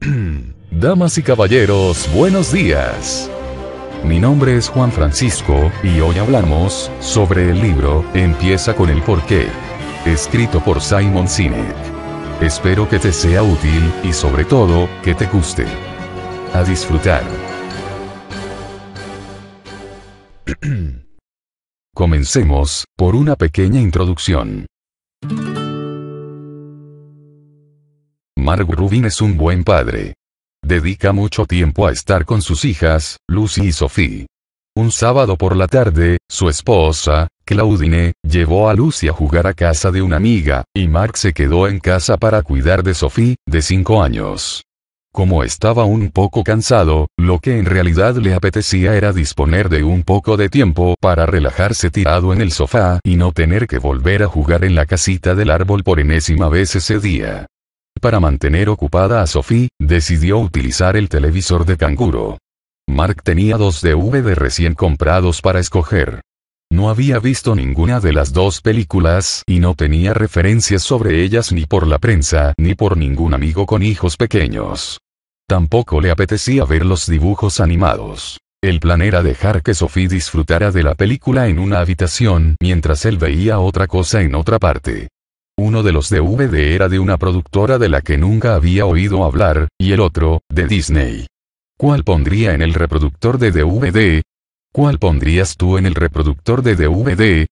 Damas y caballeros, buenos días. Mi nombre es Juan Francisco y hoy hablamos sobre el libro Empieza con el porqué, escrito por Simon Sinek. Espero que te sea útil y sobre todo que te guste. A disfrutar. Comencemos por una pequeña introducción. Mark Rubin es un buen padre. Dedica mucho tiempo a estar con sus hijas, Lucy y Sophie. Un sábado por la tarde, su esposa, Claudine, llevó a Lucy a jugar a casa de una amiga, y Mark se quedó en casa para cuidar de Sophie, de 5 años. Como estaba un poco cansado, lo que en realidad le apetecía era disponer de un poco de tiempo para relajarse tirado en el sofá y no tener que volver a jugar en la casita del árbol por enésima vez ese día. Para mantener ocupada a Sophie, decidió utilizar el televisor de canguro. Mark tenía dos DVD recién comprados para escoger. No había visto ninguna de las dos películas y no tenía referencias sobre ellas ni por la prensa ni por ningún amigo con hijos pequeños. Tampoco le apetecía ver los dibujos animados. El plan era dejar que Sophie disfrutara de la película en una habitación mientras él veía otra cosa en otra parte. Uno de los DVD era de una productora de la que nunca había oído hablar, y el otro, de Disney. ¿Cuál pondría en el reproductor de DVD? ¿Cuál pondrías tú en el reproductor de DVD?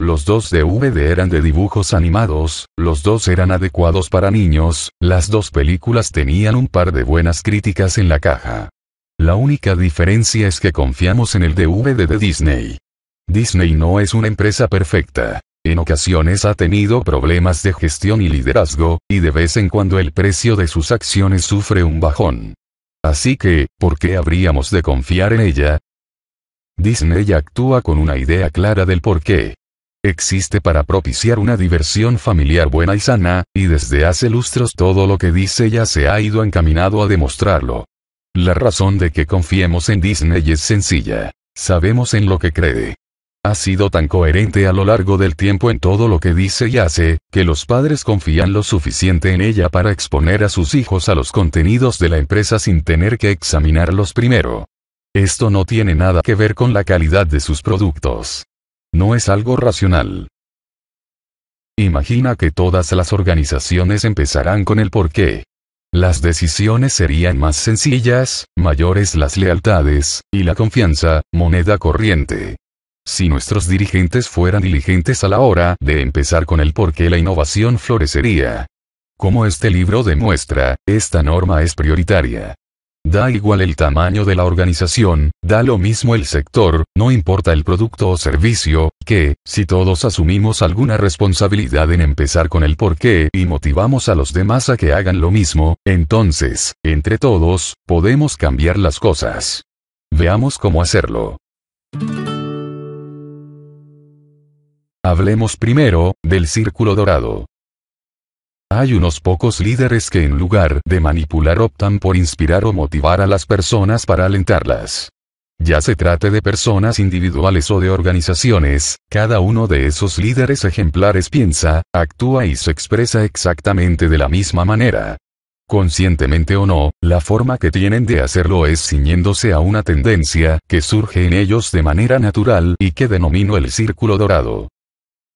Los dos DVD eran de dibujos animados, los dos eran adecuados para niños, las dos películas tenían un par de buenas críticas en la caja. La única diferencia es que confiamos en el DVD de Disney. Disney no es una empresa perfecta. En ocasiones ha tenido problemas de gestión y liderazgo, y de vez en cuando el precio de sus acciones sufre un bajón. Así que, ¿por qué habríamos de confiar en ella? Disney actúa con una idea clara del por qué. Existe para propiciar una diversión familiar buena y sana, y desde hace lustros todo lo que dice ya se ha ido encaminado a demostrarlo. La razón de que confiemos en Disney es sencilla. Sabemos en lo que cree. Ha sido tan coherente a lo largo del tiempo en todo lo que dice y hace, que los padres confían lo suficiente en ella para exponer a sus hijos a los contenidos de la empresa sin tener que examinarlos primero. Esto no tiene nada que ver con la calidad de sus productos. No es algo racional. Imagina que todas las organizaciones empezarán con el por qué. Las decisiones serían más sencillas, mayores las lealtades, y la confianza, moneda corriente. Si nuestros dirigentes fueran diligentes a la hora de empezar con el por qué la innovación florecería. Como este libro demuestra, esta norma es prioritaria. Da igual el tamaño de la organización, da lo mismo el sector, no importa el producto o servicio, que, si todos asumimos alguna responsabilidad en empezar con el porqué y motivamos a los demás a que hagan lo mismo, entonces, entre todos, podemos cambiar las cosas. Veamos cómo hacerlo. Hablemos primero, del círculo dorado. Hay unos pocos líderes que en lugar de manipular optan por inspirar o motivar a las personas para alentarlas. Ya se trate de personas individuales o de organizaciones, cada uno de esos líderes ejemplares piensa, actúa y se expresa exactamente de la misma manera. Conscientemente o no, la forma que tienen de hacerlo es ciñéndose a una tendencia que surge en ellos de manera natural y que denomino el círculo dorado.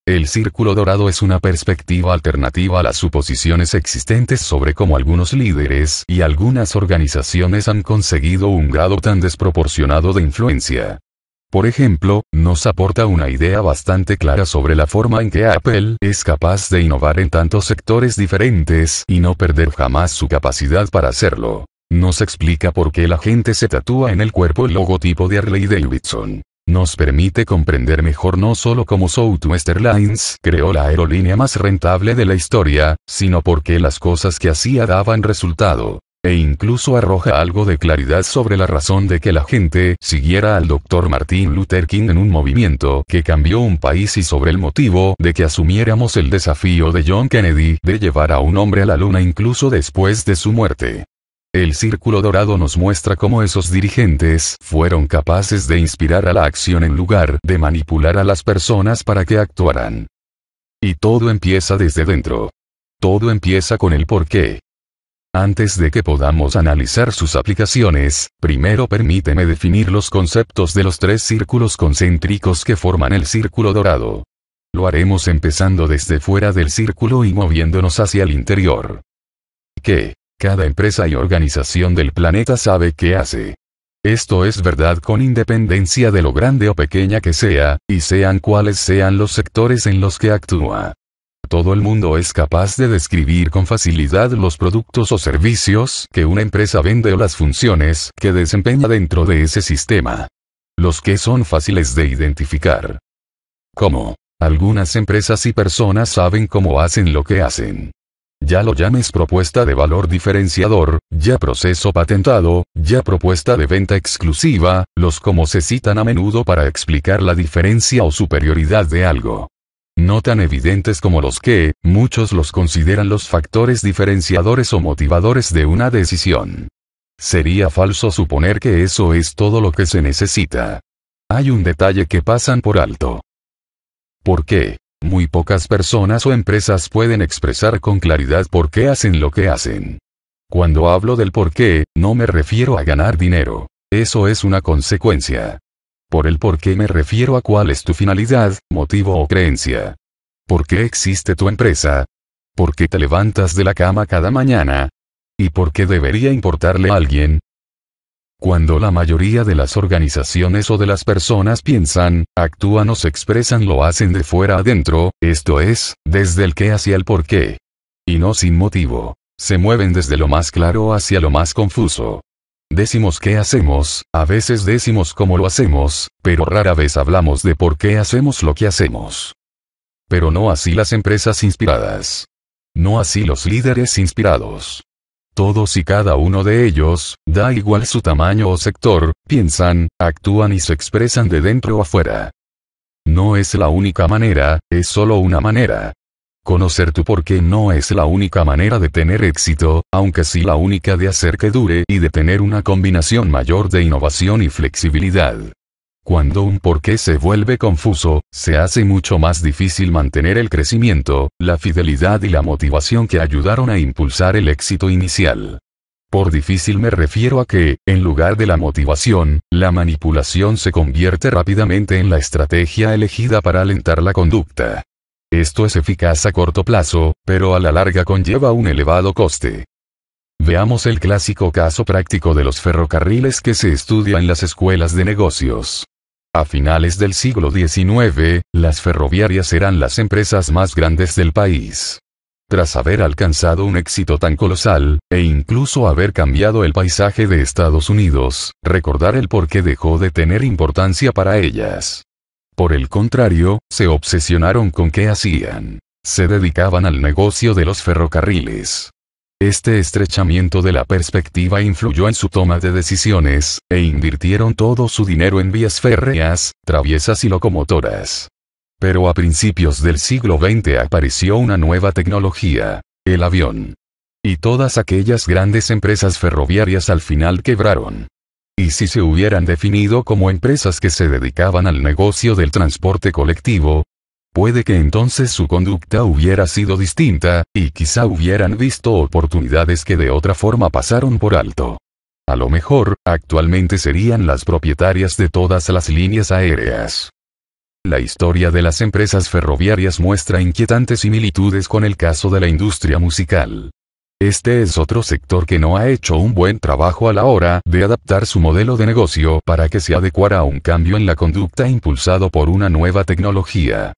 El círculo dorado es una perspectiva alternativa a las suposiciones existentes sobre cómo algunos líderes y algunas organizaciones han conseguido un grado tan desproporcionado de influencia. Por ejemplo, nos aporta una idea bastante clara sobre la forma en que Apple es capaz de innovar en tantos sectores diferentes y no perder jamás su capacidad para hacerlo. Nos explica por qué la gente se tatúa en el cuerpo el logotipo de Harley Davidson nos permite comprender mejor no solo cómo Southwest Airlines creó la aerolínea más rentable de la historia, sino porque las cosas que hacía daban resultado, e incluso arroja algo de claridad sobre la razón de que la gente siguiera al Dr. Martin Luther King en un movimiento que cambió un país y sobre el motivo de que asumiéramos el desafío de John Kennedy de llevar a un hombre a la luna incluso después de su muerte. El círculo dorado nos muestra cómo esos dirigentes fueron capaces de inspirar a la acción en lugar de manipular a las personas para que actuaran. Y todo empieza desde dentro. Todo empieza con el por qué. Antes de que podamos analizar sus aplicaciones, primero permíteme definir los conceptos de los tres círculos concéntricos que forman el círculo dorado. Lo haremos empezando desde fuera del círculo y moviéndonos hacia el interior. ¿Qué? Cada empresa y organización del planeta sabe qué hace. Esto es verdad con independencia de lo grande o pequeña que sea, y sean cuales sean los sectores en los que actúa. Todo el mundo es capaz de describir con facilidad los productos o servicios que una empresa vende o las funciones que desempeña dentro de ese sistema. Los que son fáciles de identificar. Como, algunas empresas y personas saben cómo hacen lo que hacen ya lo llames propuesta de valor diferenciador, ya proceso patentado, ya propuesta de venta exclusiva, los como se citan a menudo para explicar la diferencia o superioridad de algo. No tan evidentes como los que, muchos los consideran los factores diferenciadores o motivadores de una decisión. Sería falso suponer que eso es todo lo que se necesita. Hay un detalle que pasan por alto. ¿Por qué? Muy pocas personas o empresas pueden expresar con claridad por qué hacen lo que hacen. Cuando hablo del por qué, no me refiero a ganar dinero. Eso es una consecuencia. Por el por qué me refiero a cuál es tu finalidad, motivo o creencia. ¿Por qué existe tu empresa? ¿Por qué te levantas de la cama cada mañana? ¿Y por qué debería importarle a alguien? Cuando la mayoría de las organizaciones o de las personas piensan, actúan o se expresan lo hacen de fuera adentro, esto es, desde el qué hacia el por qué. Y no sin motivo. Se mueven desde lo más claro hacia lo más confuso. Decimos qué hacemos, a veces decimos cómo lo hacemos, pero rara vez hablamos de por qué hacemos lo que hacemos. Pero no así las empresas inspiradas. No así los líderes inspirados. Todos y cada uno de ellos, da igual su tamaño o sector, piensan, actúan y se expresan de dentro o afuera. No es la única manera, es solo una manera. Conocer tu por qué no es la única manera de tener éxito, aunque sí la única de hacer que dure y de tener una combinación mayor de innovación y flexibilidad. Cuando un porqué se vuelve confuso, se hace mucho más difícil mantener el crecimiento, la fidelidad y la motivación que ayudaron a impulsar el éxito inicial. Por difícil me refiero a que, en lugar de la motivación, la manipulación se convierte rápidamente en la estrategia elegida para alentar la conducta. Esto es eficaz a corto plazo, pero a la larga conlleva un elevado coste. Veamos el clásico caso práctico de los ferrocarriles que se estudia en las escuelas de negocios. A finales del siglo XIX, las ferroviarias eran las empresas más grandes del país. Tras haber alcanzado un éxito tan colosal, e incluso haber cambiado el paisaje de Estados Unidos, recordar el por qué dejó de tener importancia para ellas. Por el contrario, se obsesionaron con qué hacían. Se dedicaban al negocio de los ferrocarriles. Este estrechamiento de la perspectiva influyó en su toma de decisiones, e invirtieron todo su dinero en vías férreas, traviesas y locomotoras. Pero a principios del siglo XX apareció una nueva tecnología, el avión. Y todas aquellas grandes empresas ferroviarias al final quebraron. Y si se hubieran definido como empresas que se dedicaban al negocio del transporte colectivo, puede que entonces su conducta hubiera sido distinta, y quizá hubieran visto oportunidades que de otra forma pasaron por alto. A lo mejor, actualmente serían las propietarias de todas las líneas aéreas. La historia de las empresas ferroviarias muestra inquietantes similitudes con el caso de la industria musical. Este es otro sector que no ha hecho un buen trabajo a la hora de adaptar su modelo de negocio para que se adecuara a un cambio en la conducta impulsado por una nueva tecnología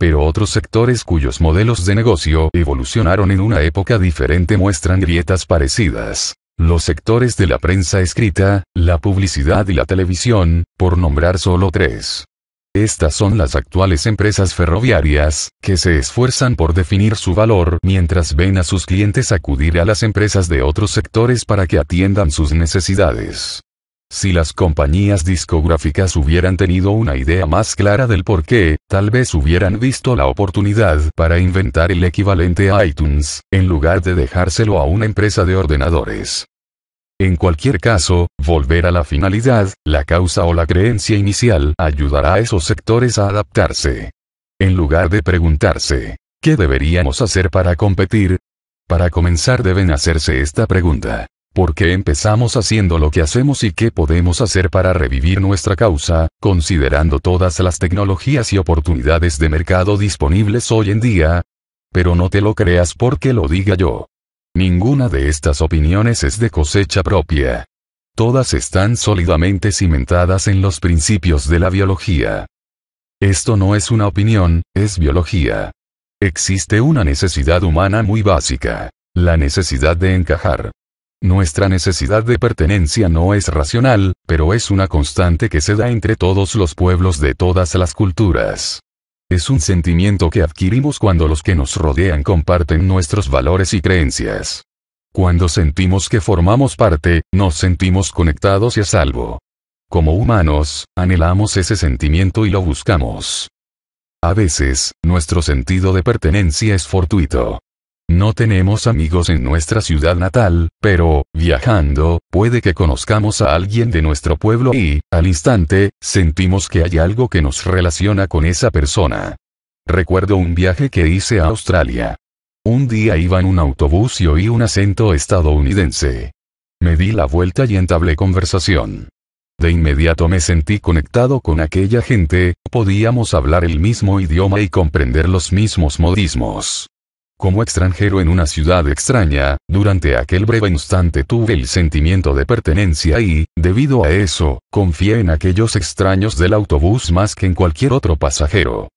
pero otros sectores cuyos modelos de negocio evolucionaron en una época diferente muestran grietas parecidas. Los sectores de la prensa escrita, la publicidad y la televisión, por nombrar solo tres. Estas son las actuales empresas ferroviarias, que se esfuerzan por definir su valor mientras ven a sus clientes acudir a las empresas de otros sectores para que atiendan sus necesidades. Si las compañías discográficas hubieran tenido una idea más clara del por qué, tal vez hubieran visto la oportunidad para inventar el equivalente a iTunes, en lugar de dejárselo a una empresa de ordenadores. En cualquier caso, volver a la finalidad, la causa o la creencia inicial ayudará a esos sectores a adaptarse. En lugar de preguntarse, ¿qué deberíamos hacer para competir? Para comenzar deben hacerse esta pregunta. ¿Por qué empezamos haciendo lo que hacemos y qué podemos hacer para revivir nuestra causa, considerando todas las tecnologías y oportunidades de mercado disponibles hoy en día? Pero no te lo creas porque lo diga yo. Ninguna de estas opiniones es de cosecha propia. Todas están sólidamente cimentadas en los principios de la biología. Esto no es una opinión, es biología. Existe una necesidad humana muy básica, la necesidad de encajar. Nuestra necesidad de pertenencia no es racional, pero es una constante que se da entre todos los pueblos de todas las culturas. Es un sentimiento que adquirimos cuando los que nos rodean comparten nuestros valores y creencias. Cuando sentimos que formamos parte, nos sentimos conectados y a salvo. Como humanos, anhelamos ese sentimiento y lo buscamos. A veces, nuestro sentido de pertenencia es fortuito. No tenemos amigos en nuestra ciudad natal, pero, viajando, puede que conozcamos a alguien de nuestro pueblo y, al instante, sentimos que hay algo que nos relaciona con esa persona. Recuerdo un viaje que hice a Australia. Un día iba en un autobús y oí un acento estadounidense. Me di la vuelta y entablé conversación. De inmediato me sentí conectado con aquella gente, podíamos hablar el mismo idioma y comprender los mismos modismos. Como extranjero en una ciudad extraña, durante aquel breve instante tuve el sentimiento de pertenencia y, debido a eso, confié en aquellos extraños del autobús más que en cualquier otro pasajero.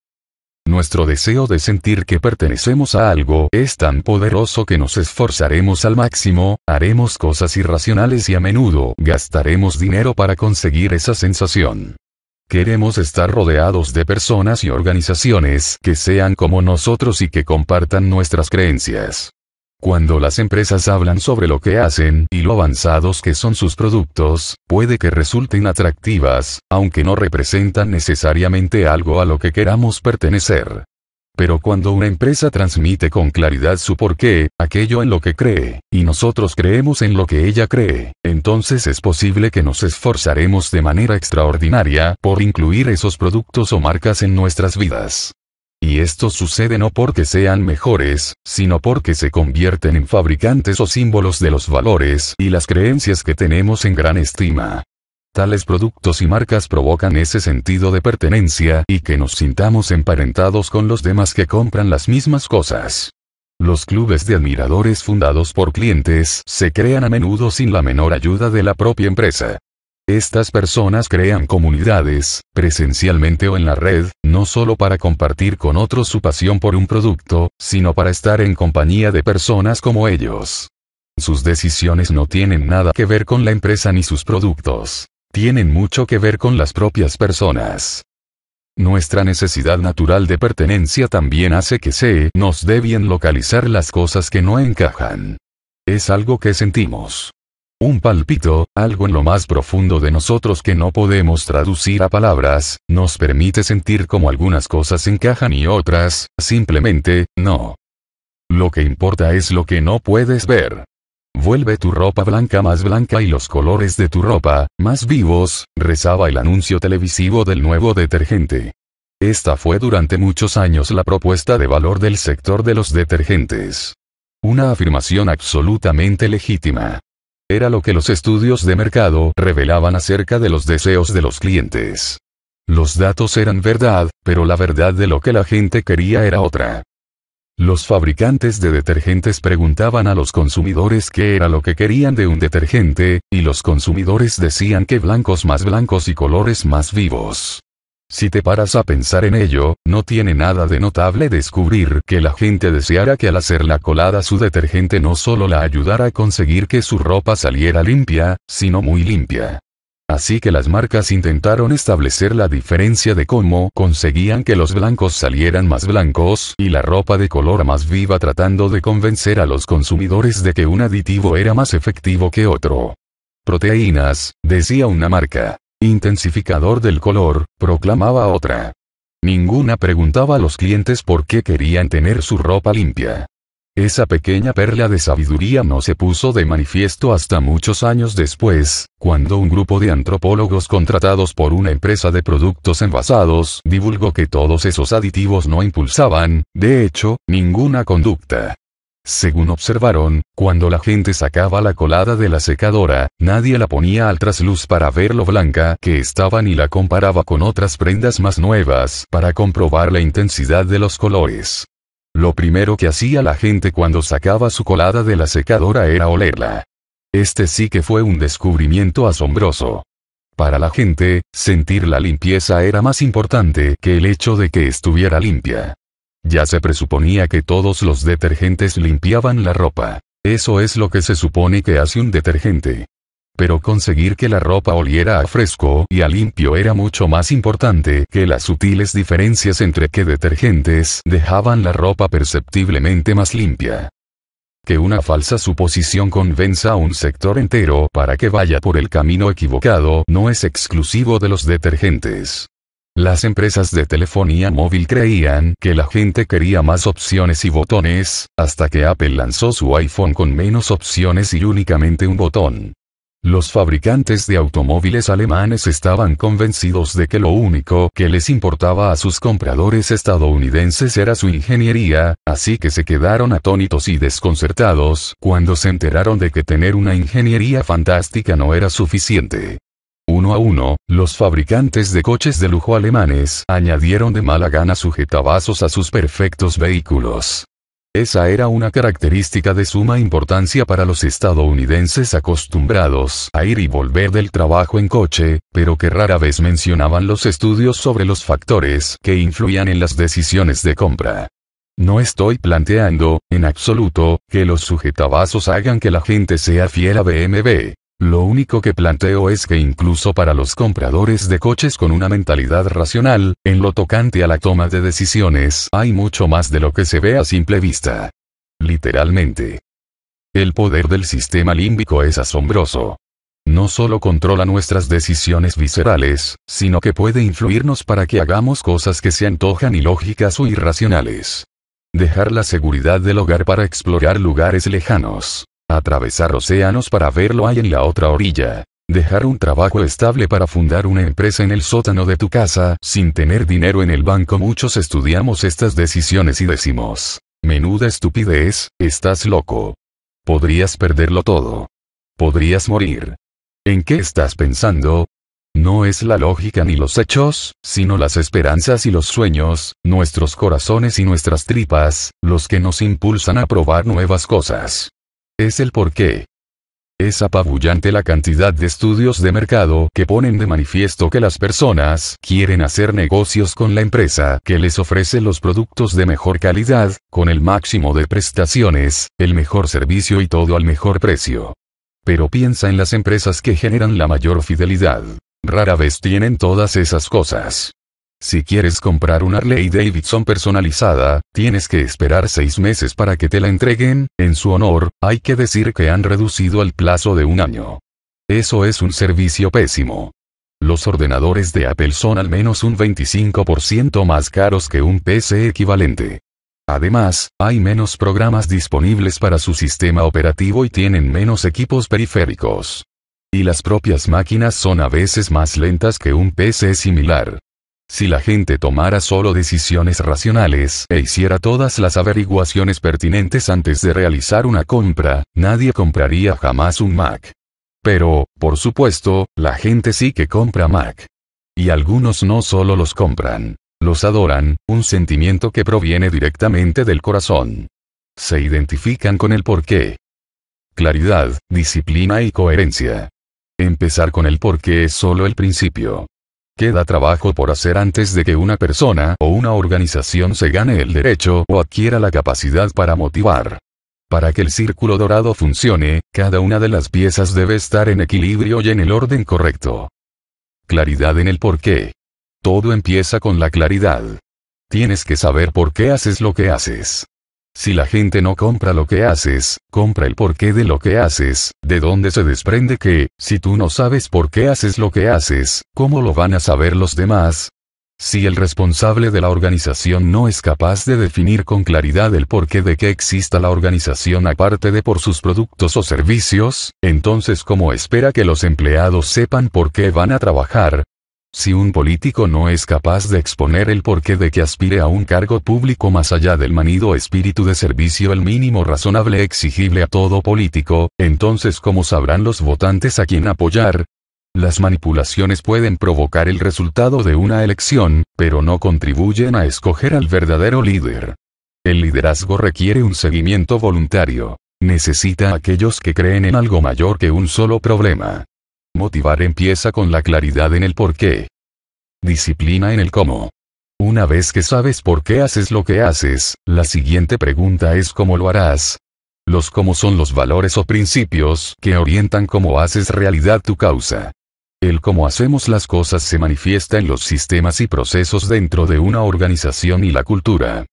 Nuestro deseo de sentir que pertenecemos a algo es tan poderoso que nos esforzaremos al máximo, haremos cosas irracionales y a menudo gastaremos dinero para conseguir esa sensación. Queremos estar rodeados de personas y organizaciones que sean como nosotros y que compartan nuestras creencias. Cuando las empresas hablan sobre lo que hacen y lo avanzados que son sus productos, puede que resulten atractivas, aunque no representan necesariamente algo a lo que queramos pertenecer. Pero cuando una empresa transmite con claridad su porqué, aquello en lo que cree, y nosotros creemos en lo que ella cree, entonces es posible que nos esforzaremos de manera extraordinaria por incluir esos productos o marcas en nuestras vidas. Y esto sucede no porque sean mejores, sino porque se convierten en fabricantes o símbolos de los valores y las creencias que tenemos en gran estima. Tales productos y marcas provocan ese sentido de pertenencia y que nos sintamos emparentados con los demás que compran las mismas cosas. Los clubes de admiradores fundados por clientes se crean a menudo sin la menor ayuda de la propia empresa. Estas personas crean comunidades, presencialmente o en la red, no solo para compartir con otros su pasión por un producto, sino para estar en compañía de personas como ellos. Sus decisiones no tienen nada que ver con la empresa ni sus productos tienen mucho que ver con las propias personas. Nuestra necesidad natural de pertenencia también hace que se nos dé bien localizar las cosas que no encajan. Es algo que sentimos. Un palpito, algo en lo más profundo de nosotros que no podemos traducir a palabras, nos permite sentir como algunas cosas encajan y otras, simplemente, no. Lo que importa es lo que no puedes ver. Vuelve tu ropa blanca más blanca y los colores de tu ropa, más vivos, rezaba el anuncio televisivo del nuevo detergente. Esta fue durante muchos años la propuesta de valor del sector de los detergentes. Una afirmación absolutamente legítima. Era lo que los estudios de mercado revelaban acerca de los deseos de los clientes. Los datos eran verdad, pero la verdad de lo que la gente quería era otra. Los fabricantes de detergentes preguntaban a los consumidores qué era lo que querían de un detergente, y los consumidores decían que blancos más blancos y colores más vivos. Si te paras a pensar en ello, no tiene nada de notable descubrir que la gente deseara que al hacer la colada su detergente no solo la ayudara a conseguir que su ropa saliera limpia, sino muy limpia. Así que las marcas intentaron establecer la diferencia de cómo conseguían que los blancos salieran más blancos y la ropa de color más viva tratando de convencer a los consumidores de que un aditivo era más efectivo que otro. Proteínas, decía una marca. Intensificador del color, proclamaba otra. Ninguna preguntaba a los clientes por qué querían tener su ropa limpia. Esa pequeña perla de sabiduría no se puso de manifiesto hasta muchos años después, cuando un grupo de antropólogos contratados por una empresa de productos envasados divulgó que todos esos aditivos no impulsaban, de hecho, ninguna conducta. Según observaron, cuando la gente sacaba la colada de la secadora, nadie la ponía al trasluz para ver lo blanca que estaba ni la comparaba con otras prendas más nuevas para comprobar la intensidad de los colores. Lo primero que hacía la gente cuando sacaba su colada de la secadora era olerla. Este sí que fue un descubrimiento asombroso. Para la gente, sentir la limpieza era más importante que el hecho de que estuviera limpia. Ya se presuponía que todos los detergentes limpiaban la ropa. Eso es lo que se supone que hace un detergente. Pero conseguir que la ropa oliera a fresco y a limpio era mucho más importante que las sutiles diferencias entre qué detergentes dejaban la ropa perceptiblemente más limpia. Que una falsa suposición convenza a un sector entero para que vaya por el camino equivocado no es exclusivo de los detergentes. Las empresas de telefonía móvil creían que la gente quería más opciones y botones, hasta que Apple lanzó su iPhone con menos opciones y únicamente un botón. Los fabricantes de automóviles alemanes estaban convencidos de que lo único que les importaba a sus compradores estadounidenses era su ingeniería, así que se quedaron atónitos y desconcertados cuando se enteraron de que tener una ingeniería fantástica no era suficiente. Uno a uno, los fabricantes de coches de lujo alemanes añadieron de mala gana sujetabasos a sus perfectos vehículos. Esa era una característica de suma importancia para los estadounidenses acostumbrados a ir y volver del trabajo en coche, pero que rara vez mencionaban los estudios sobre los factores que influían en las decisiones de compra. No estoy planteando, en absoluto, que los sujetabazos hagan que la gente sea fiel a BMW, lo único que planteo es que incluso para los compradores de coches con una mentalidad racional, en lo tocante a la toma de decisiones hay mucho más de lo que se ve a simple vista. Literalmente. El poder del sistema límbico es asombroso. No solo controla nuestras decisiones viscerales, sino que puede influirnos para que hagamos cosas que se antojan ilógicas o irracionales. Dejar la seguridad del hogar para explorar lugares lejanos Atravesar océanos para verlo hay en la otra orilla. Dejar un trabajo estable para fundar una empresa en el sótano de tu casa, sin tener dinero en el banco. Muchos estudiamos estas decisiones y decimos, menuda estupidez, estás loco. Podrías perderlo todo. Podrías morir. ¿En qué estás pensando? No es la lógica ni los hechos, sino las esperanzas y los sueños, nuestros corazones y nuestras tripas, los que nos impulsan a probar nuevas cosas. Es el porqué. Es apabullante la cantidad de estudios de mercado que ponen de manifiesto que las personas quieren hacer negocios con la empresa que les ofrece los productos de mejor calidad, con el máximo de prestaciones, el mejor servicio y todo al mejor precio. Pero piensa en las empresas que generan la mayor fidelidad. Rara vez tienen todas esas cosas. Si quieres comprar una Harley Davidson personalizada, tienes que esperar seis meses para que te la entreguen, en su honor, hay que decir que han reducido el plazo de un año. Eso es un servicio pésimo. Los ordenadores de Apple son al menos un 25% más caros que un PC equivalente. Además, hay menos programas disponibles para su sistema operativo y tienen menos equipos periféricos. Y las propias máquinas son a veces más lentas que un PC similar. Si la gente tomara solo decisiones racionales e hiciera todas las averiguaciones pertinentes antes de realizar una compra, nadie compraría jamás un Mac. Pero, por supuesto, la gente sí que compra Mac. Y algunos no solo los compran, los adoran, un sentimiento que proviene directamente del corazón. Se identifican con el porqué. Claridad, disciplina y coherencia. Empezar con el porqué es solo el principio. Queda trabajo por hacer antes de que una persona o una organización se gane el derecho o adquiera la capacidad para motivar. Para que el círculo dorado funcione, cada una de las piezas debe estar en equilibrio y en el orden correcto. Claridad en el por qué. Todo empieza con la claridad. Tienes que saber por qué haces lo que haces. Si la gente no compra lo que haces, compra el porqué de lo que haces, de dónde se desprende que, si tú no sabes por qué haces lo que haces, ¿cómo lo van a saber los demás? Si el responsable de la organización no es capaz de definir con claridad el porqué de que exista la organización aparte de por sus productos o servicios, entonces ¿cómo espera que los empleados sepan por qué van a trabajar? Si un político no es capaz de exponer el porqué de que aspire a un cargo público más allá del manido espíritu de servicio el mínimo razonable exigible a todo político, entonces ¿cómo sabrán los votantes a quién apoyar? Las manipulaciones pueden provocar el resultado de una elección, pero no contribuyen a escoger al verdadero líder. El liderazgo requiere un seguimiento voluntario. Necesita a aquellos que creen en algo mayor que un solo problema. Motivar empieza con la claridad en el por qué. Disciplina en el cómo. Una vez que sabes por qué haces lo que haces, la siguiente pregunta es cómo lo harás. Los cómo son los valores o principios que orientan cómo haces realidad tu causa. El cómo hacemos las cosas se manifiesta en los sistemas y procesos dentro de una organización y la cultura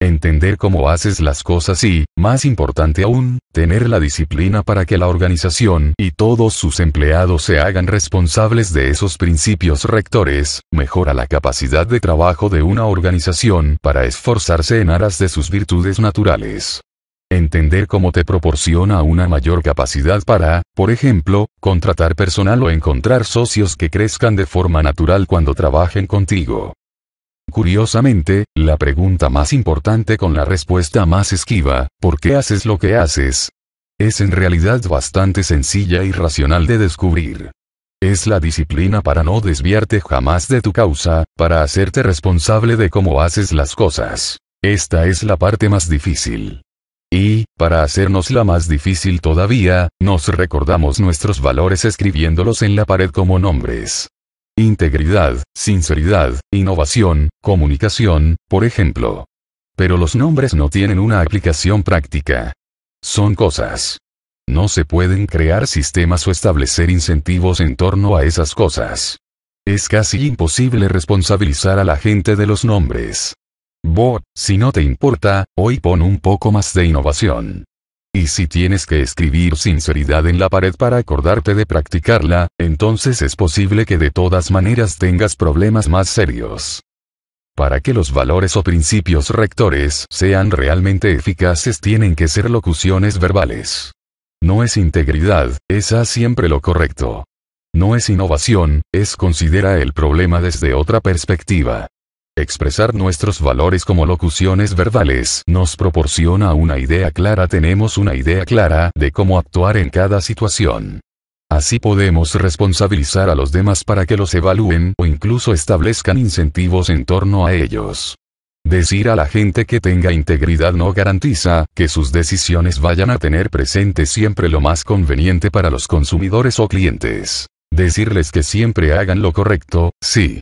entender cómo haces las cosas y, más importante aún, tener la disciplina para que la organización y todos sus empleados se hagan responsables de esos principios rectores, mejora la capacidad de trabajo de una organización para esforzarse en aras de sus virtudes naturales. Entender cómo te proporciona una mayor capacidad para, por ejemplo, contratar personal o encontrar socios que crezcan de forma natural cuando trabajen contigo. Curiosamente, la pregunta más importante con la respuesta más esquiva, ¿por qué haces lo que haces? Es en realidad bastante sencilla y racional de descubrir. Es la disciplina para no desviarte jamás de tu causa, para hacerte responsable de cómo haces las cosas. Esta es la parte más difícil. Y, para hacernos la más difícil todavía, nos recordamos nuestros valores escribiéndolos en la pared como nombres integridad, sinceridad, innovación, comunicación, por ejemplo. Pero los nombres no tienen una aplicación práctica. Son cosas. No se pueden crear sistemas o establecer incentivos en torno a esas cosas. Es casi imposible responsabilizar a la gente de los nombres. Bo, si no te importa, hoy pon un poco más de innovación. Y si tienes que escribir sinceridad en la pared para acordarte de practicarla, entonces es posible que de todas maneras tengas problemas más serios. Para que los valores o principios rectores sean realmente eficaces tienen que ser locuciones verbales. No es integridad, esa siempre lo correcto. No es innovación, es considera el problema desde otra perspectiva. Expresar nuestros valores como locuciones verbales nos proporciona una idea clara, tenemos una idea clara de cómo actuar en cada situación. Así podemos responsabilizar a los demás para que los evalúen o incluso establezcan incentivos en torno a ellos. Decir a la gente que tenga integridad no garantiza que sus decisiones vayan a tener presente siempre lo más conveniente para los consumidores o clientes. Decirles que siempre hagan lo correcto, sí,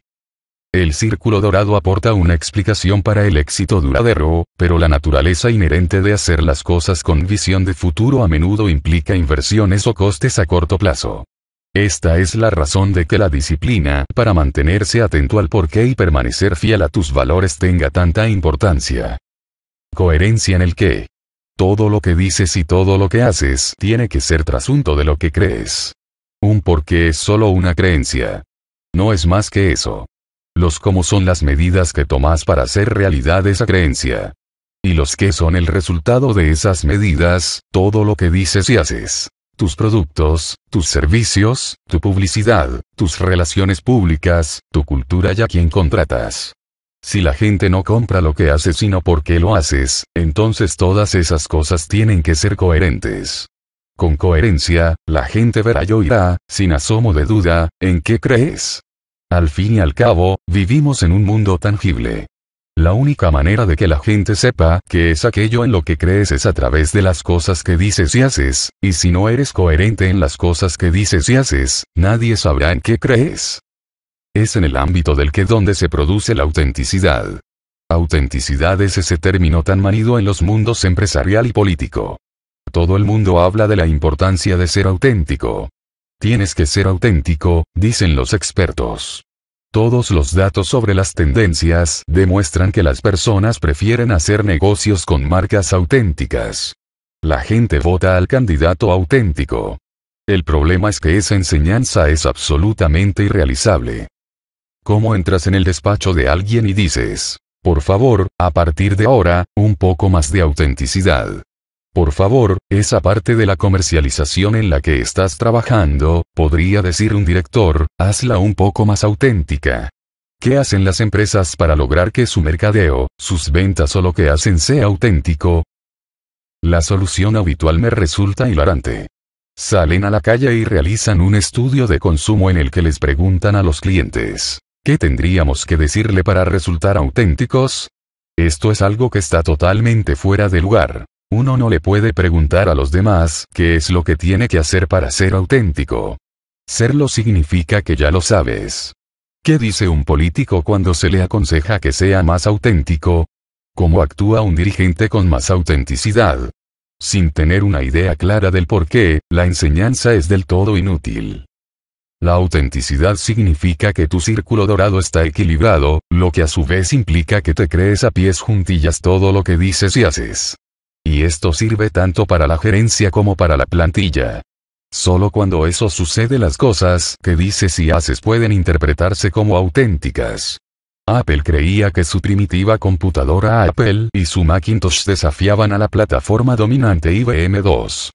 el círculo dorado aporta una explicación para el éxito duradero, pero la naturaleza inherente de hacer las cosas con visión de futuro a menudo implica inversiones o costes a corto plazo. Esta es la razón de que la disciplina para mantenerse atento al porqué y permanecer fiel a tus valores tenga tanta importancia. Coherencia en el que. Todo lo que dices y todo lo que haces tiene que ser trasunto de lo que crees. Un porqué es solo una creencia. No es más que eso. Los cómo son las medidas que tomas para hacer realidad esa creencia. Y los que son el resultado de esas medidas, todo lo que dices y haces tus productos, tus servicios, tu publicidad, tus relaciones públicas, tu cultura y a quien contratas. Si la gente no compra lo que haces sino porque lo haces, entonces todas esas cosas tienen que ser coherentes. Con coherencia, la gente verá y oirá, sin asomo de duda, en qué crees. Al fin y al cabo, vivimos en un mundo tangible. La única manera de que la gente sepa que es aquello en lo que crees es a través de las cosas que dices y haces, y si no eres coherente en las cosas que dices y haces, nadie sabrá en qué crees. Es en el ámbito del que donde se produce la autenticidad. Autenticidad es ese término tan manido en los mundos empresarial y político. Todo el mundo habla de la importancia de ser auténtico, Tienes que ser auténtico, dicen los expertos. Todos los datos sobre las tendencias demuestran que las personas prefieren hacer negocios con marcas auténticas. La gente vota al candidato auténtico. El problema es que esa enseñanza es absolutamente irrealizable. ¿Cómo entras en el despacho de alguien y dices, por favor, a partir de ahora, un poco más de autenticidad? Por favor, esa parte de la comercialización en la que estás trabajando, podría decir un director, hazla un poco más auténtica. ¿Qué hacen las empresas para lograr que su mercadeo, sus ventas o lo que hacen sea auténtico? La solución habitual me resulta hilarante. Salen a la calle y realizan un estudio de consumo en el que les preguntan a los clientes, ¿qué tendríamos que decirle para resultar auténticos? Esto es algo que está totalmente fuera de lugar. Uno no le puede preguntar a los demás qué es lo que tiene que hacer para ser auténtico. Serlo significa que ya lo sabes. ¿Qué dice un político cuando se le aconseja que sea más auténtico? ¿Cómo actúa un dirigente con más autenticidad? Sin tener una idea clara del por qué, la enseñanza es del todo inútil. La autenticidad significa que tu círculo dorado está equilibrado, lo que a su vez implica que te crees a pies juntillas todo lo que dices y haces. Y esto sirve tanto para la gerencia como para la plantilla. Solo cuando eso sucede las cosas que dices y haces pueden interpretarse como auténticas. Apple creía que su primitiva computadora Apple y su Macintosh desafiaban a la plataforma dominante IBM 2.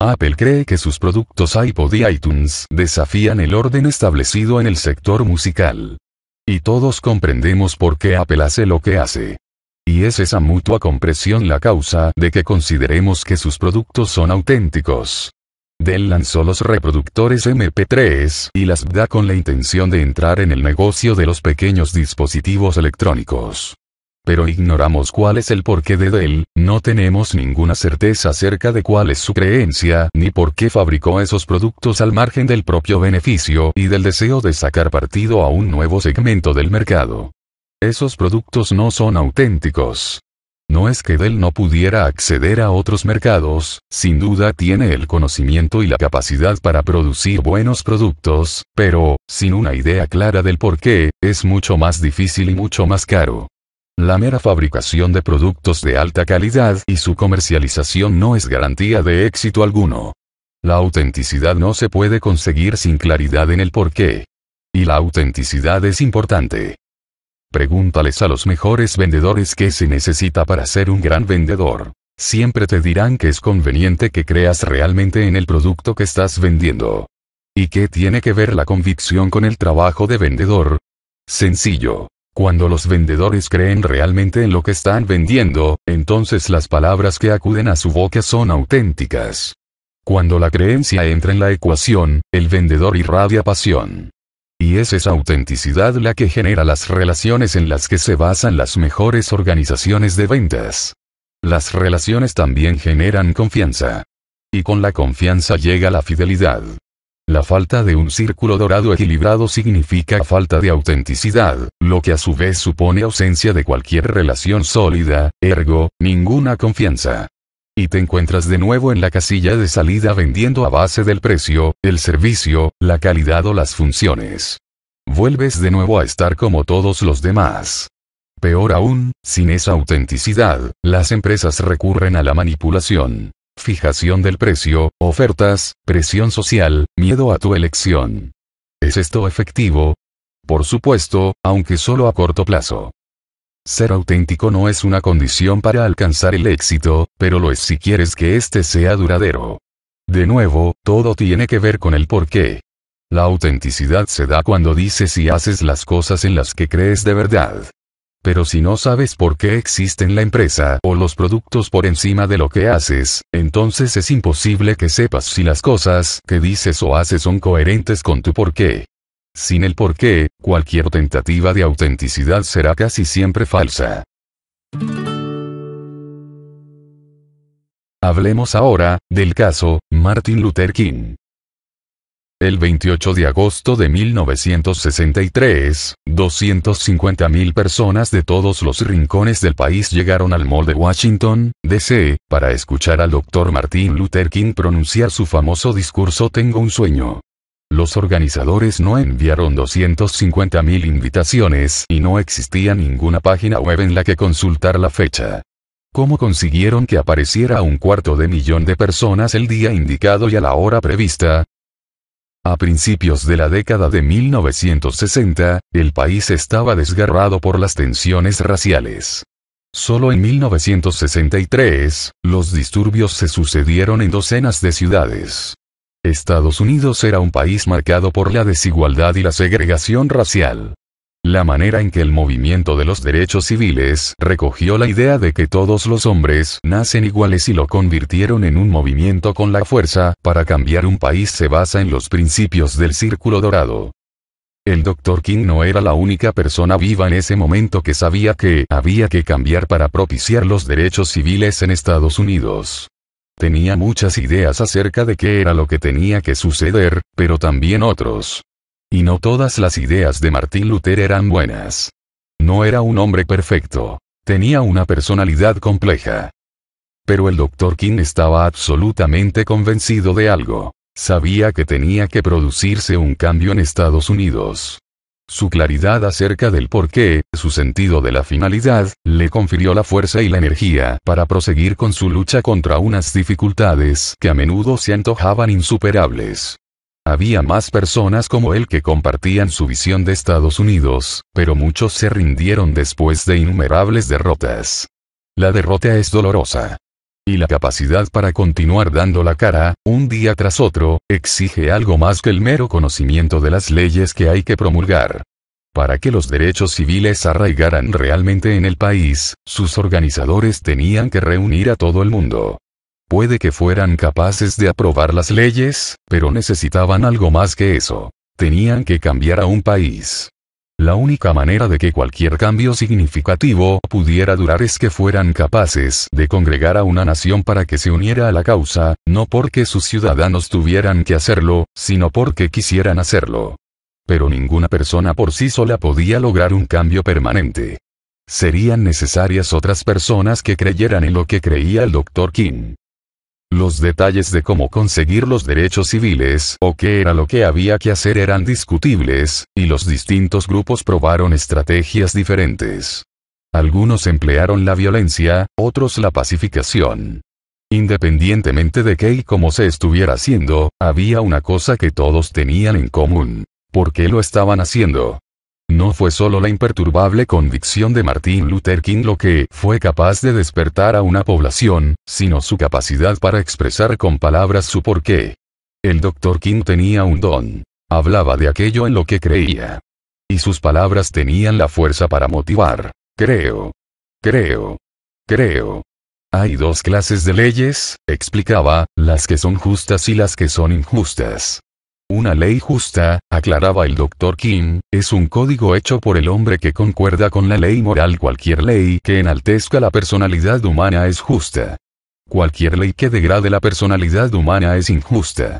Apple cree que sus productos iPod y iTunes desafían el orden establecido en el sector musical. Y todos comprendemos por qué Apple hace lo que hace. Y es esa mutua compresión la causa de que consideremos que sus productos son auténticos. Dell lanzó los reproductores MP3 y las da con la intención de entrar en el negocio de los pequeños dispositivos electrónicos. Pero ignoramos cuál es el porqué de Dell, no tenemos ninguna certeza acerca de cuál es su creencia, ni por qué fabricó esos productos al margen del propio beneficio y del deseo de sacar partido a un nuevo segmento del mercado. Esos productos no son auténticos. No es que Dell no pudiera acceder a otros mercados, sin duda tiene el conocimiento y la capacidad para producir buenos productos, pero, sin una idea clara del por qué, es mucho más difícil y mucho más caro. La mera fabricación de productos de alta calidad y su comercialización no es garantía de éxito alguno. La autenticidad no se puede conseguir sin claridad en el por qué. Y la autenticidad es importante. Pregúntales a los mejores vendedores qué se necesita para ser un gran vendedor. Siempre te dirán que es conveniente que creas realmente en el producto que estás vendiendo. ¿Y qué tiene que ver la convicción con el trabajo de vendedor? Sencillo. Cuando los vendedores creen realmente en lo que están vendiendo, entonces las palabras que acuden a su boca son auténticas. Cuando la creencia entra en la ecuación, el vendedor irradia pasión. Y es esa autenticidad la que genera las relaciones en las que se basan las mejores organizaciones de ventas. Las relaciones también generan confianza. Y con la confianza llega la fidelidad. La falta de un círculo dorado equilibrado significa falta de autenticidad, lo que a su vez supone ausencia de cualquier relación sólida, ergo, ninguna confianza y te encuentras de nuevo en la casilla de salida vendiendo a base del precio, el servicio, la calidad o las funciones. Vuelves de nuevo a estar como todos los demás. Peor aún, sin esa autenticidad, las empresas recurren a la manipulación. Fijación del precio, ofertas, presión social, miedo a tu elección. ¿Es esto efectivo? Por supuesto, aunque solo a corto plazo. Ser auténtico no es una condición para alcanzar el éxito, pero lo es si quieres que éste sea duradero. De nuevo, todo tiene que ver con el por qué. La autenticidad se da cuando dices y haces las cosas en las que crees de verdad. Pero si no sabes por qué existen la empresa o los productos por encima de lo que haces, entonces es imposible que sepas si las cosas que dices o haces son coherentes con tu por qué. Sin el por qué, cualquier tentativa de autenticidad será casi siempre falsa. Hablemos ahora, del caso, Martin Luther King. El 28 de agosto de 1963, 250.000 personas de todos los rincones del país llegaron al Mall de Washington, D.C., para escuchar al Dr. Martin Luther King pronunciar su famoso discurso Tengo un sueño. Los organizadores no enviaron 250.000 invitaciones y no existía ninguna página web en la que consultar la fecha. ¿Cómo consiguieron que apareciera un cuarto de millón de personas el día indicado y a la hora prevista? A principios de la década de 1960, el país estaba desgarrado por las tensiones raciales. Solo en 1963, los disturbios se sucedieron en docenas de ciudades. Estados Unidos era un país marcado por la desigualdad y la segregación racial. La manera en que el movimiento de los derechos civiles recogió la idea de que todos los hombres nacen iguales y lo convirtieron en un movimiento con la fuerza para cambiar un país se basa en los principios del círculo dorado. El Dr. King no era la única persona viva en ese momento que sabía que había que cambiar para propiciar los derechos civiles en Estados Unidos. Tenía muchas ideas acerca de qué era lo que tenía que suceder, pero también otros. Y no todas las ideas de Martín Luther eran buenas. No era un hombre perfecto. Tenía una personalidad compleja. Pero el doctor King estaba absolutamente convencido de algo. Sabía que tenía que producirse un cambio en Estados Unidos. Su claridad acerca del porqué, su sentido de la finalidad, le confirió la fuerza y la energía para proseguir con su lucha contra unas dificultades que a menudo se antojaban insuperables. Había más personas como él que compartían su visión de Estados Unidos, pero muchos se rindieron después de innumerables derrotas. La derrota es dolorosa y la capacidad para continuar dando la cara, un día tras otro, exige algo más que el mero conocimiento de las leyes que hay que promulgar. Para que los derechos civiles arraigaran realmente en el país, sus organizadores tenían que reunir a todo el mundo. Puede que fueran capaces de aprobar las leyes, pero necesitaban algo más que eso. Tenían que cambiar a un país. La única manera de que cualquier cambio significativo pudiera durar es que fueran capaces de congregar a una nación para que se uniera a la causa, no porque sus ciudadanos tuvieran que hacerlo, sino porque quisieran hacerlo. Pero ninguna persona por sí sola podía lograr un cambio permanente. Serían necesarias otras personas que creyeran en lo que creía el Dr. King. Los detalles de cómo conseguir los derechos civiles o qué era lo que había que hacer eran discutibles, y los distintos grupos probaron estrategias diferentes. Algunos emplearon la violencia, otros la pacificación. Independientemente de qué y cómo se estuviera haciendo, había una cosa que todos tenían en común. ¿Por qué lo estaban haciendo? No fue solo la imperturbable convicción de Martin Luther King lo que fue capaz de despertar a una población, sino su capacidad para expresar con palabras su porqué. El Dr. King tenía un don. Hablaba de aquello en lo que creía. Y sus palabras tenían la fuerza para motivar. Creo. Creo. Creo. Hay dos clases de leyes, explicaba, las que son justas y las que son injustas. Una ley justa, aclaraba el doctor Kim, es un código hecho por el hombre que concuerda con la ley moral. Cualquier ley que enaltezca la personalidad humana es justa. Cualquier ley que degrade la personalidad humana es injusta.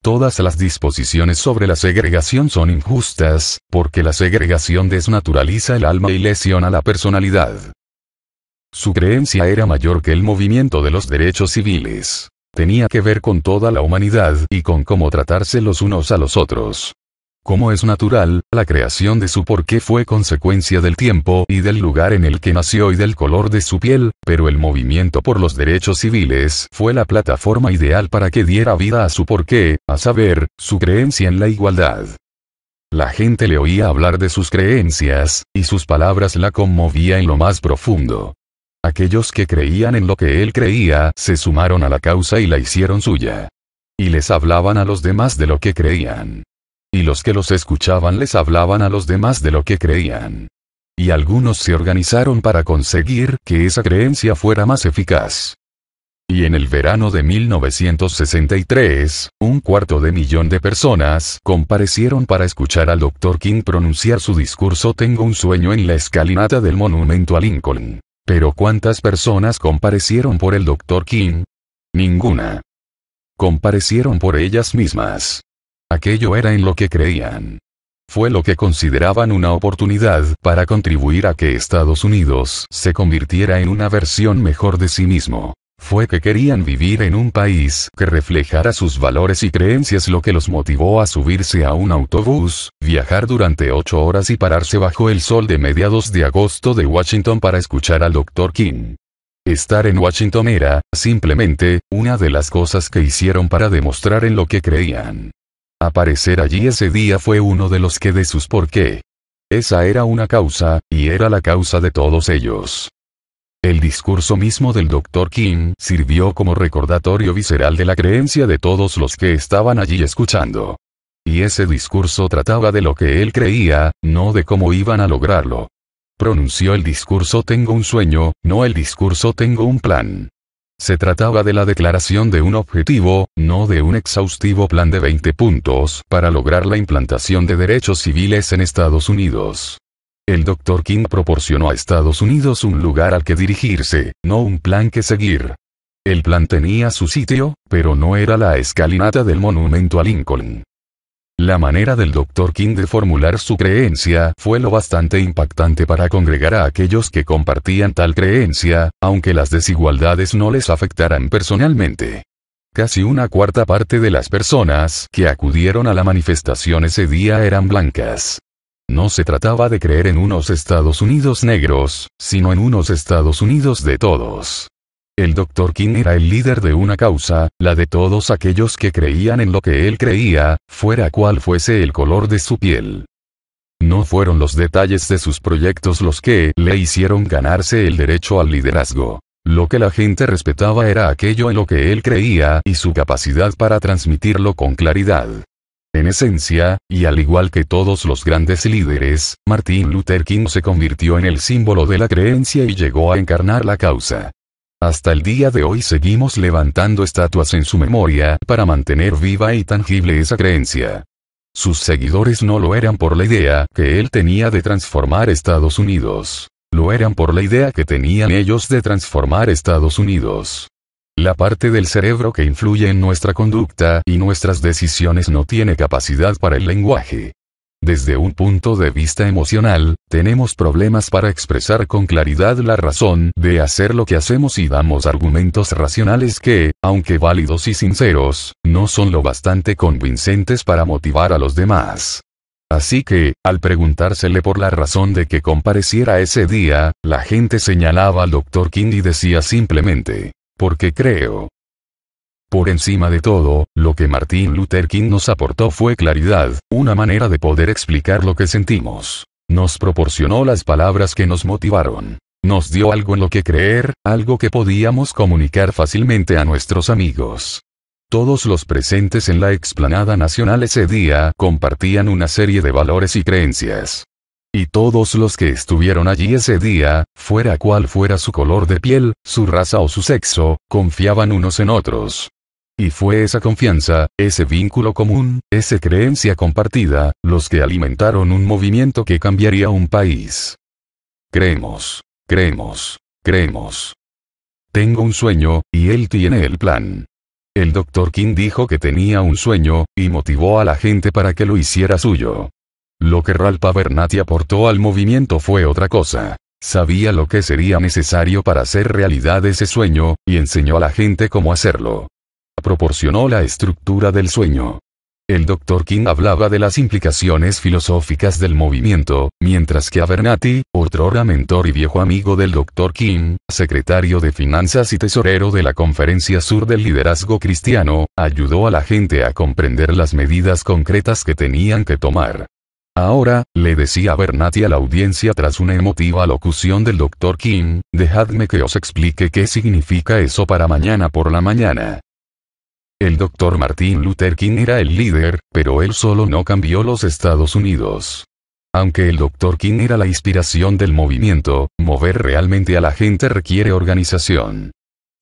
Todas las disposiciones sobre la segregación son injustas, porque la segregación desnaturaliza el alma y lesiona la personalidad. Su creencia era mayor que el movimiento de los derechos civiles. Tenía que ver con toda la humanidad y con cómo tratarse los unos a los otros. Como es natural, la creación de su porqué fue consecuencia del tiempo y del lugar en el que nació y del color de su piel, pero el movimiento por los derechos civiles fue la plataforma ideal para que diera vida a su porqué, a saber, su creencia en la igualdad. La gente le oía hablar de sus creencias, y sus palabras la conmovía en lo más profundo. Aquellos que creían en lo que él creía se sumaron a la causa y la hicieron suya. Y les hablaban a los demás de lo que creían. Y los que los escuchaban les hablaban a los demás de lo que creían. Y algunos se organizaron para conseguir que esa creencia fuera más eficaz. Y en el verano de 1963, un cuarto de millón de personas comparecieron para escuchar al Dr. King pronunciar su discurso Tengo un sueño en la escalinata del monumento a Lincoln. Pero ¿cuántas personas comparecieron por el Dr. King? Ninguna. Comparecieron por ellas mismas. Aquello era en lo que creían. Fue lo que consideraban una oportunidad para contribuir a que Estados Unidos se convirtiera en una versión mejor de sí mismo fue que querían vivir en un país que reflejara sus valores y creencias lo que los motivó a subirse a un autobús, viajar durante ocho horas y pararse bajo el sol de mediados de agosto de Washington para escuchar al Dr. King. Estar en Washington era, simplemente, una de las cosas que hicieron para demostrar en lo que creían. Aparecer allí ese día fue uno de los que de sus por qué. Esa era una causa, y era la causa de todos ellos. El discurso mismo del Dr. King sirvió como recordatorio visceral de la creencia de todos los que estaban allí escuchando. Y ese discurso trataba de lo que él creía, no de cómo iban a lograrlo. Pronunció el discurso tengo un sueño, no el discurso tengo un plan. Se trataba de la declaración de un objetivo, no de un exhaustivo plan de 20 puntos para lograr la implantación de derechos civiles en Estados Unidos el Dr. King proporcionó a Estados Unidos un lugar al que dirigirse, no un plan que seguir. El plan tenía su sitio, pero no era la escalinata del monumento a Lincoln. La manera del Dr. King de formular su creencia fue lo bastante impactante para congregar a aquellos que compartían tal creencia, aunque las desigualdades no les afectaran personalmente. Casi una cuarta parte de las personas que acudieron a la manifestación ese día eran blancas. No se trataba de creer en unos Estados Unidos negros, sino en unos Estados Unidos de todos. El Dr. King era el líder de una causa, la de todos aquellos que creían en lo que él creía, fuera cual fuese el color de su piel. No fueron los detalles de sus proyectos los que le hicieron ganarse el derecho al liderazgo. Lo que la gente respetaba era aquello en lo que él creía y su capacidad para transmitirlo con claridad. En esencia, y al igual que todos los grandes líderes, Martin Luther King se convirtió en el símbolo de la creencia y llegó a encarnar la causa. Hasta el día de hoy seguimos levantando estatuas en su memoria para mantener viva y tangible esa creencia. Sus seguidores no lo eran por la idea que él tenía de transformar Estados Unidos. Lo eran por la idea que tenían ellos de transformar Estados Unidos. La parte del cerebro que influye en nuestra conducta y nuestras decisiones no tiene capacidad para el lenguaje. Desde un punto de vista emocional, tenemos problemas para expresar con claridad la razón de hacer lo que hacemos y damos argumentos racionales que, aunque válidos y sinceros, no son lo bastante convincentes para motivar a los demás. Así que, al preguntársele por la razón de que compareciera ese día, la gente señalaba al Dr. King y decía simplemente, porque creo. Por encima de todo, lo que Martin Luther King nos aportó fue claridad, una manera de poder explicar lo que sentimos. Nos proporcionó las palabras que nos motivaron. Nos dio algo en lo que creer, algo que podíamos comunicar fácilmente a nuestros amigos. Todos los presentes en la explanada nacional ese día compartían una serie de valores y creencias. Y todos los que estuvieron allí ese día, fuera cual fuera su color de piel, su raza o su sexo, confiaban unos en otros. Y fue esa confianza, ese vínculo común, esa creencia compartida, los que alimentaron un movimiento que cambiaría un país. Creemos, creemos, creemos. Tengo un sueño, y él tiene el plan. El doctor King dijo que tenía un sueño, y motivó a la gente para que lo hiciera suyo. Lo que Ralph Bernati aportó al movimiento fue otra cosa. Sabía lo que sería necesario para hacer realidad ese sueño, y enseñó a la gente cómo hacerlo. Proporcionó la estructura del sueño. El Dr. King hablaba de las implicaciones filosóficas del movimiento, mientras que Abernathy, otrora mentor y viejo amigo del Dr. King, secretario de Finanzas y tesorero de la Conferencia Sur del Liderazgo Cristiano, ayudó a la gente a comprender las medidas concretas que tenían que tomar. Ahora, le decía Bernati a la audiencia tras una emotiva locución del Dr. Kim, dejadme que os explique qué significa eso para mañana por la mañana. El doctor Martin Luther King era el líder, pero él solo no cambió los Estados Unidos. Aunque el Dr. King era la inspiración del movimiento, mover realmente a la gente requiere organización.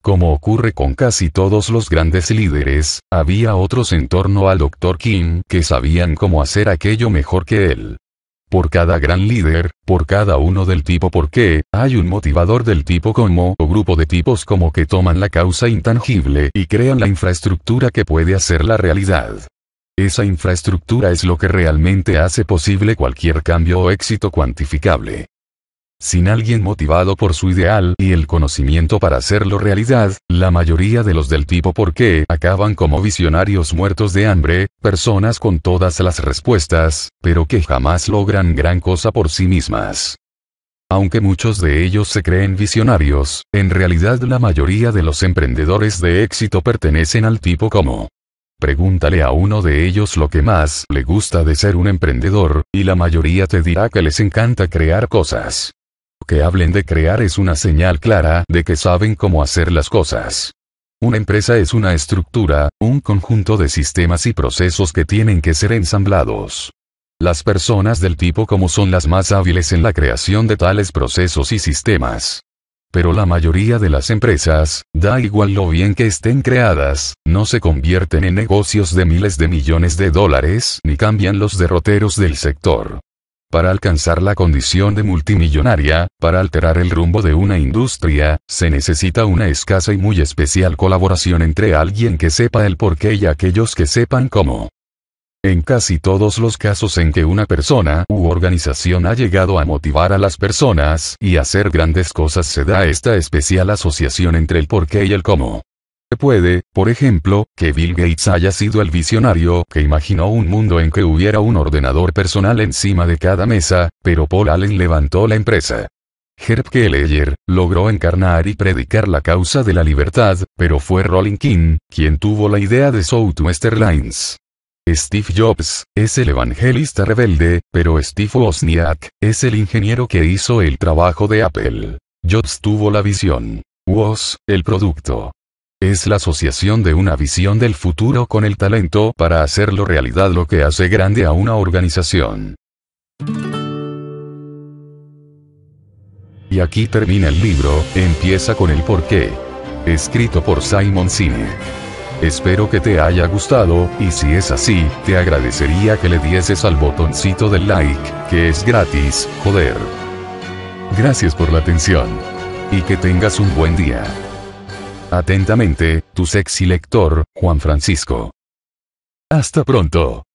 Como ocurre con casi todos los grandes líderes, había otros en torno al Dr. Kim que sabían cómo hacer aquello mejor que él. Por cada gran líder, por cada uno del tipo porque, hay un motivador del tipo como o grupo de tipos como que toman la causa intangible y crean la infraestructura que puede hacer la realidad. Esa infraestructura es lo que realmente hace posible cualquier cambio o éxito cuantificable. Sin alguien motivado por su ideal y el conocimiento para hacerlo realidad, la mayoría de los del tipo por qué acaban como visionarios muertos de hambre, personas con todas las respuestas, pero que jamás logran gran cosa por sí mismas. Aunque muchos de ellos se creen visionarios, en realidad la mayoría de los emprendedores de éxito pertenecen al tipo como Pregúntale a uno de ellos lo que más le gusta de ser un emprendedor, y la mayoría te dirá que les encanta crear cosas. Que hablen de crear es una señal clara de que saben cómo hacer las cosas. Una empresa es una estructura, un conjunto de sistemas y procesos que tienen que ser ensamblados. Las personas del tipo como son las más hábiles en la creación de tales procesos y sistemas. Pero la mayoría de las empresas, da igual lo bien que estén creadas, no se convierten en negocios de miles de millones de dólares ni cambian los derroteros del sector. Para alcanzar la condición de multimillonaria, para alterar el rumbo de una industria, se necesita una escasa y muy especial colaboración entre alguien que sepa el porqué y aquellos que sepan cómo. En casi todos los casos en que una persona u organización ha llegado a motivar a las personas y hacer grandes cosas se da esta especial asociación entre el porqué y el cómo puede, por ejemplo, que Bill Gates haya sido el visionario que imaginó un mundo en que hubiera un ordenador personal encima de cada mesa, pero Paul Allen levantó la empresa. Herb Kelleher logró encarnar y predicar la causa de la libertad, pero fue Rolling King quien tuvo la idea de Southwestern Lines. Steve Jobs es el evangelista rebelde, pero Steve Wozniak es el ingeniero que hizo el trabajo de Apple. Jobs tuvo la visión. Woz, el producto. Es la asociación de una visión del futuro con el talento para hacerlo realidad lo que hace grande a una organización. Y aquí termina el libro, empieza con el qué. Escrito por Simon Cine. Espero que te haya gustado, y si es así, te agradecería que le dieses al botoncito del like, que es gratis, joder. Gracias por la atención. Y que tengas un buen día. Atentamente, tu sexy lector, Juan Francisco. Hasta pronto.